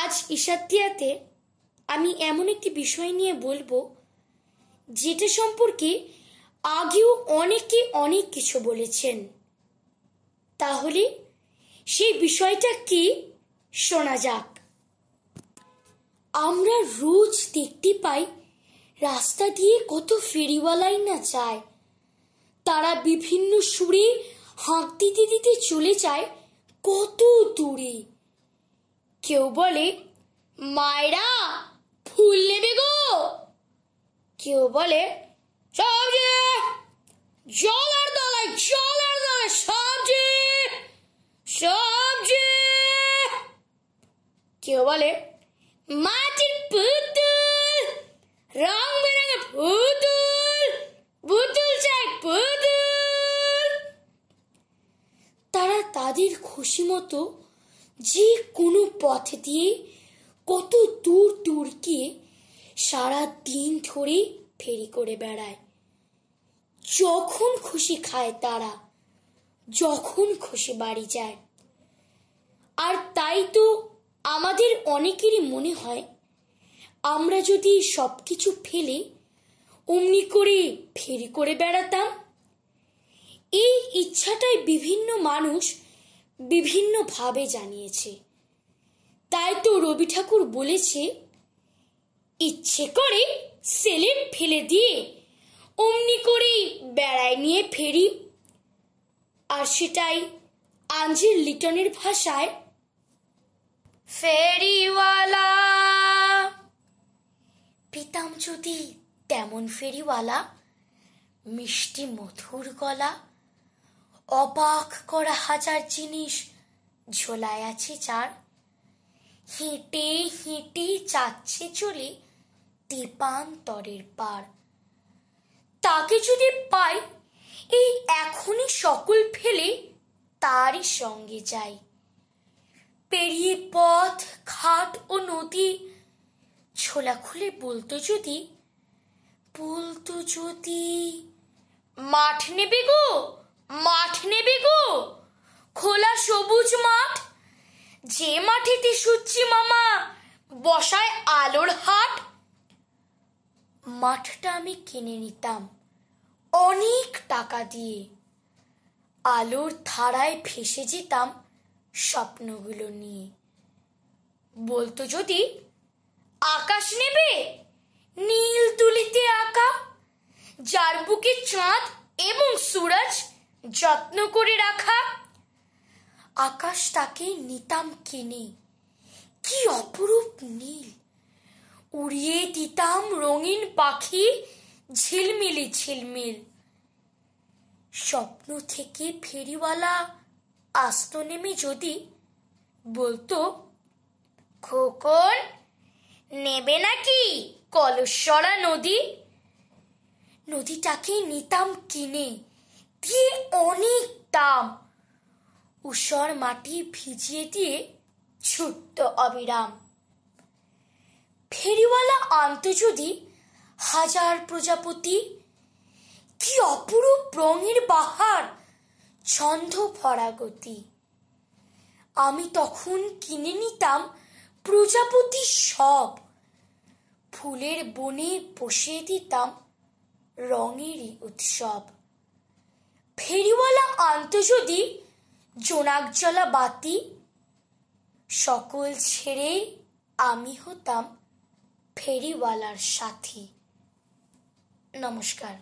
আজ ইসাতিয়াতে আমি এমন একটি বিষয় নিয়ে বলবো যেটা সম্পর্কে আগেও অনেকে অনেক কিছু বলেছেন তাহলে সেই বিষয়টা কি শোনা যাক আমরা রোজ দেখতে পাই রাস্তা দিয়ে কত ফেরিওয়ালাই না যায় তারা বিভিন্ন সুরে হাঁক দিতে দিতে চলে যায় কত দূরে কেউ বলে মায়েরা ফুল নেবে গো কেউ বলে সবজি জলের দলায় জলের দলায় সবজি সবজি কেউ বলে মাটির পুতুল রং বেরঙের পুতুল পুতুল চাই পুতুল তারা তাদের খুশি মতো যে কোনো পথ দিয়ে কত দূর দূর গিয়ে সারা দিন ধরে ফেরি করে বেড়ায় যখন খুশি খায় তারা যখন খুশি বাড়ি যায় আর তাই তো আমাদের অনেকেরই মনে হয় আমরা যদি সব কিছু ফেলে অমনি করে ফেরি করে বেড়াতাম এই ইচ্ছাটাই বিভিন্ন মানুষ বিভিন্নভাবে জানিয়েছে তাই তো রবি ঠাকুর বলেছে ইচ্ছে করে সেলেট ফেলে দিয়ে অমনি করেই বেড়ায় নিয়ে ফেরি আর সেটাই আঞ্জির লিটনের ভাষায় ফেরিওয়ালা পিতাম যদি তেমন ফেরিওয়ালা মিষ্টি মধুর গলা অবাক করা হাজার জিনিস ঝোলায় আছে চার হেঁটে হেঁটে যাচ্ছে চলে তেপান্তরের পার তাকে যদি পাই এই এখনই সকল ফেলে তারই সঙ্গে যাই পেরিয়ে পথ খাট ও নদী ছোলা খুলে বলতো যদি বলতো যদি মাঠ নেবে গো মাঠ নেবে গো খোলা সবুজ মাঠ যে মাঠেতে সুচ্ছি মামা বসায় আলোর হাট মাঠটা আমি কিনে নিতাম অনেক টাকা দিয়ে আলোর ধারায় ভেসে যেতাম স্বপ্নগুলো নিয়ে বলতো যদি আকাশ নেবে নীল তুলিতে আঁকা যার বুকে চাঁদ এবং সুরজ যত্ন করে রাখা আকাশ তাকে নিতাম কেনে কি অপরূপ নীল উড়িয়ে দিতাম রঙিন পাখি ঝিলমিলি ঝিলমিল স্বপ্ন থেকে ফেরিওয়ালা আস্ত নেমে যদি বলতো খোকন নেবে নাকি কলস্বরা নদী নদীটাকে নিতাম কিনে বুদ্ধির অনেক দাম উষর মাটি ভিজিয়ে দিয়ে ছুটত অবিরাম ফেরিওয়ালা আনতে যদি হাজার প্রজাপতি কি অপরূপ রঙের বাহার ছন্দ ফরাগতি আমি তখন কিনে নিতাম প্রজাপতি সব ফুলের বনে বসিয়ে দিতাম রঙেরই উৎসব ফেরিওয়ালা আনতো যদি জোনাক জলা বাতি সকল ছেড়ে আমি হতাম ফেরিওয়ালার সাথী নমস্কার